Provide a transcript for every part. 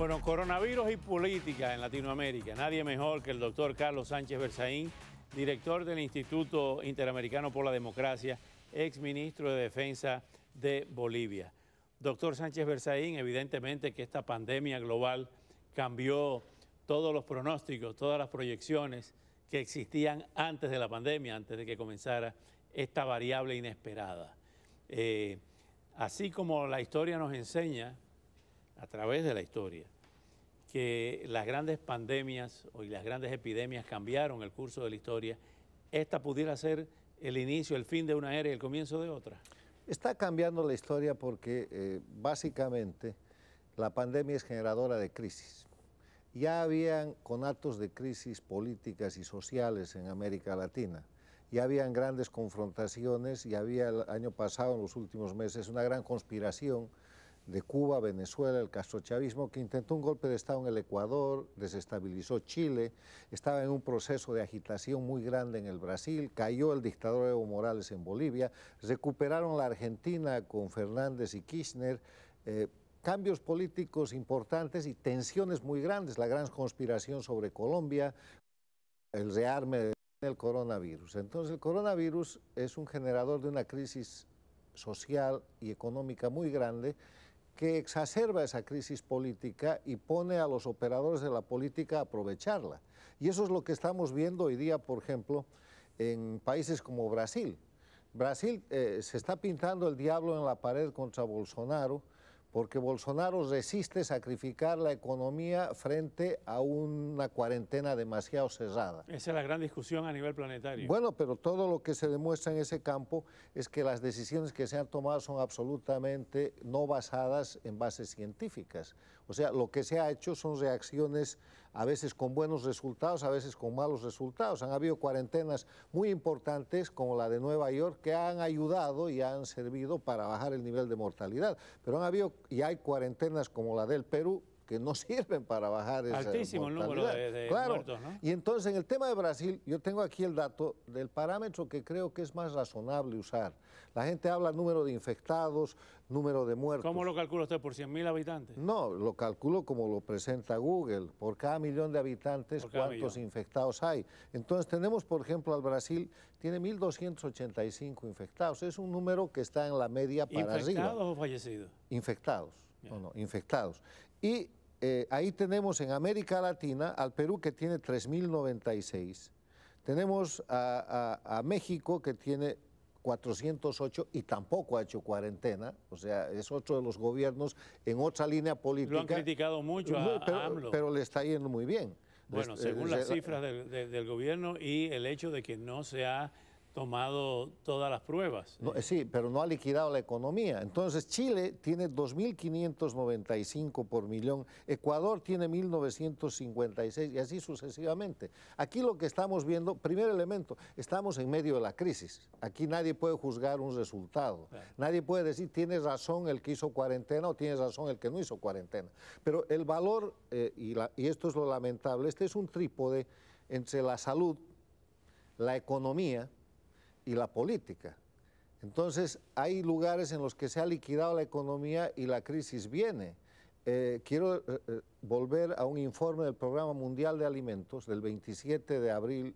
Bueno, coronavirus y política en Latinoamérica. Nadie mejor que el doctor Carlos Sánchez Berzaín, director del Instituto Interamericano por la Democracia, exministro de Defensa de Bolivia. Doctor Sánchez Berzaín, evidentemente que esta pandemia global cambió todos los pronósticos, todas las proyecciones que existían antes de la pandemia, antes de que comenzara esta variable inesperada. Eh, así como la historia nos enseña a través de la historia, que las grandes pandemias y las grandes epidemias cambiaron el curso de la historia, esta pudiera ser el inicio, el fin de una era y el comienzo de otra. Está cambiando la historia porque eh, básicamente la pandemia es generadora de crisis. Ya habían conatos de crisis políticas y sociales en América Latina. Ya habían grandes confrontaciones y había el año pasado, en los últimos meses, una gran conspiración de Cuba, Venezuela, el castrochavismo, que intentó un golpe de Estado en el Ecuador, desestabilizó Chile, estaba en un proceso de agitación muy grande en el Brasil, cayó el dictador Evo Morales en Bolivia, recuperaron la Argentina con Fernández y Kirchner, eh, cambios políticos importantes y tensiones muy grandes, la gran conspiración sobre Colombia, el rearme del coronavirus. Entonces el coronavirus es un generador de una crisis social y económica muy grande que exacerba esa crisis política y pone a los operadores de la política a aprovecharla. Y eso es lo que estamos viendo hoy día, por ejemplo, en países como Brasil. Brasil eh, se está pintando el diablo en la pared contra Bolsonaro porque Bolsonaro resiste sacrificar la economía frente a una cuarentena demasiado cerrada. Esa es la gran discusión a nivel planetario. Bueno, pero todo lo que se demuestra en ese campo es que las decisiones que se han tomado son absolutamente no basadas en bases científicas. O sea, lo que se ha hecho son reacciones a veces con buenos resultados, a veces con malos resultados. Han habido cuarentenas muy importantes como la de Nueva York que han ayudado y han servido para bajar el nivel de mortalidad, pero han habido y hay cuarentenas como la del Perú que no sirven para bajar ese Altísimo el número de, muertos, ¿no? Y entonces en el tema de Brasil, yo tengo aquí el dato del parámetro que creo que es más razonable usar. La gente habla número de infectados, número de muertos. ¿Cómo lo calcula usted? ¿Por 100.000 habitantes? No, lo calculo como lo presenta Google. Por cada millón de habitantes, ¿cuántos infectados hay? Entonces tenemos, por ejemplo, al Brasil, tiene 1.285 infectados. Es un número que está en la media para arriba. ¿Infectados o fallecidos? Infectados. No, no, infectados. Y eh, ahí tenemos en América Latina al Perú que tiene 3.096, tenemos a, a, a México que tiene 408 y tampoco ha hecho cuarentena, o sea, es otro de los gobiernos en otra línea política. Lo han criticado mucho a, pero, Pero le está yendo muy bien. Bueno, según eh, las cifras del, gobierno y el hecho de que no se ha tomado todas las pruebas. Eh, sí, pero no ha liquidado la economía. Entonces Chile tiene 2.595 por millón, Ecuador tiene 1.956 y así sucesivamente. Aquí lo que estamos viendo, primer elemento, estamos en medio de la crisis. Aquí nadie puede juzgar un resultado. Nadie puede decir tiene razón el que hizo cuarentena o tiene razón el que no hizo cuarentena. Pero el valor, eh, y, y esto es lo lamentable, este es un trípode entre la salud, la economía, y la política. Entonces, hay lugares en los que se ha liquidado la economía y la crisis viene. Eh, quiero eh, eh, volver a un informe del Programa Mundial de Alimentos del 27 de abril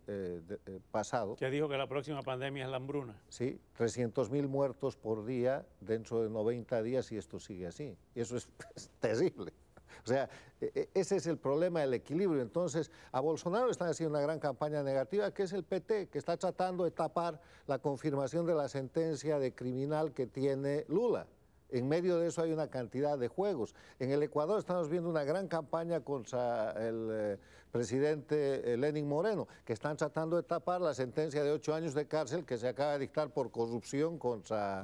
pasado. Que dijo que la próxima pandemia es la hambruna. Sí, 300.000 muertos por día dentro de 90 días y esto sigue así. Y eso es terrible. O sea, e, e, ese es el problema del equilibrio. Entonces, a Bolsonaro le están haciendo una gran campaña negativa, que es el PT, que está tratando de tapar la confirmación de la sentencia de criminal que tiene Lula. En medio de eso hay una cantidad de juegos. En el Ecuador estamos viendo una gran campaña contra el eh, presidente eh, Lenin Moreno, que están tratando de tapar la sentencia de ocho años de cárcel que se acaba de dictar por corrupción contra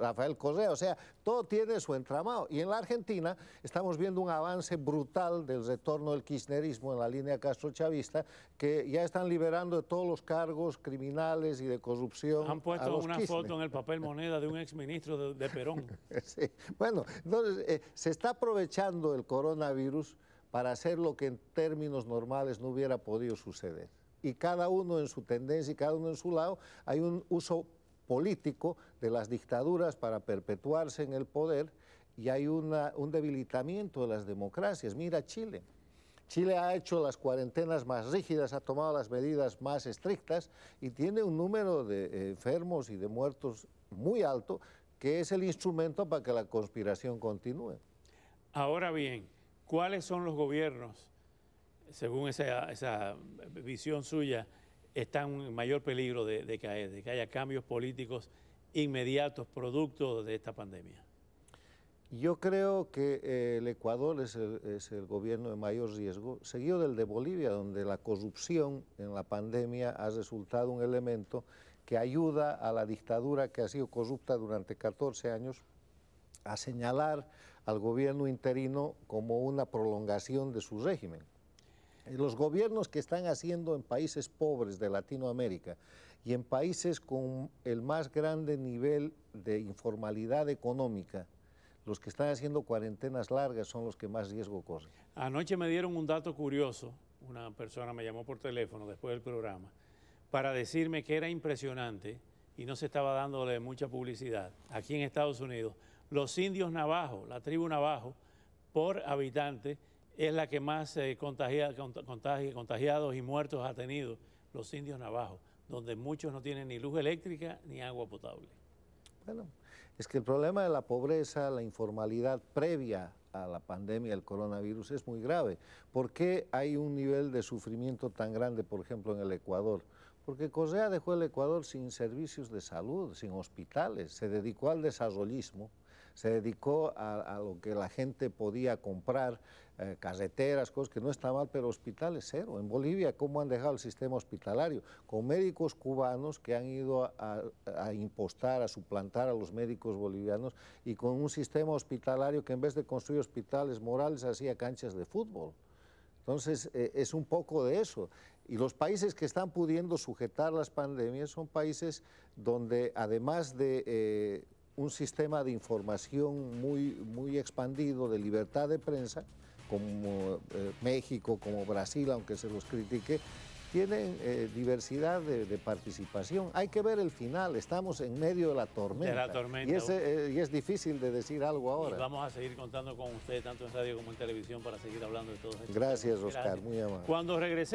Rafael Correa. O sea, todo tiene su entramado. Y en la Argentina estamos viendo un avance brutal del retorno del kirchnerismo en la línea Castro-Chavista que ya están liberando de todos los cargos criminales y de corrupción. Han puesto una foto en el papel moneda de un exministro de, Perón. Bueno, entonces eh, se está aprovechando el coronavirus para hacer lo que en términos normales no hubiera podido suceder. Y cada uno en su tendencia y cada uno en su lado, hay un uso político de las dictaduras para perpetuarse en el poder y hay un debilitamiento de las democracias. Mira Chile. Chile ha hecho las cuarentenas más rígidas, ha tomado las medidas más estrictas y tiene un número de eh, enfermos y de muertos muy alto, que es el instrumento para que la conspiración continúe. Ahora bien, ¿Cuáles son los gobiernos, según esa, visión suya, están en mayor peligro de, caer, de que haya cambios políticos inmediatos producto de esta pandemia? Yo creo que eh, el Ecuador es el, es el, gobierno de mayor riesgo, seguido del de Bolivia, donde la corrupción en la pandemia ha resultado un elemento que ayuda a la dictadura que ha sido corrupta durante 14 años a señalar al gobierno interino como una prolongación de su régimen. Eh, los gobiernos que están haciendo en países pobres de Latinoamérica y en países con el más grande nivel de informalidad económica, los que están haciendo cuarentenas largas son los que más riesgo corren. Anoche me dieron un dato curioso, una persona me llamó por teléfono después del programa, para decirme que era impresionante y no se estaba dándole mucha publicidad aquí en Estados Unidos los indios navajos, la tribu navajo, por habitante, es la que más eh, contagiados y muertos ha tenido los indios navajos, donde muchos no tienen ni luz eléctrica ni agua potable. Bueno, es que el problema de la pobreza, la informalidad previa a la pandemia del coronavirus es muy grave. ¿Por qué hay un nivel de sufrimiento tan grande, por ejemplo, en el Ecuador? Porque Correa dejó el Ecuador sin servicios de salud, sin hospitales, se dedicó al desarrollismo se dedicó a, lo que la gente podía comprar, eh, carreteras, cosas que no está mal, pero hospitales cero. En Bolivia, ¿cómo han dejado el sistema hospitalario? Con médicos cubanos que han ido a, impostar, a suplantar a los médicos bolivianos y con un sistema hospitalario que en vez de construir hospitales morales hacía canchas de fútbol. Entonces, eh, es un poco de eso. Y los países que están pudiendo sujetar las pandemias son países donde, además de eh, un sistema de información muy, muy expandido de libertad de prensa, como eh, México, como Brasil, aunque se los critique, tienen eh, diversidad de, participación. Hay que ver el final, estamos en medio de la tormenta. De eh, Y, es difícil de decir algo ahora. vamos a seguir contando con usted tanto en radio como en televisión, para seguir hablando de todo esto. Gracias, Oscar, muy amable. Cuando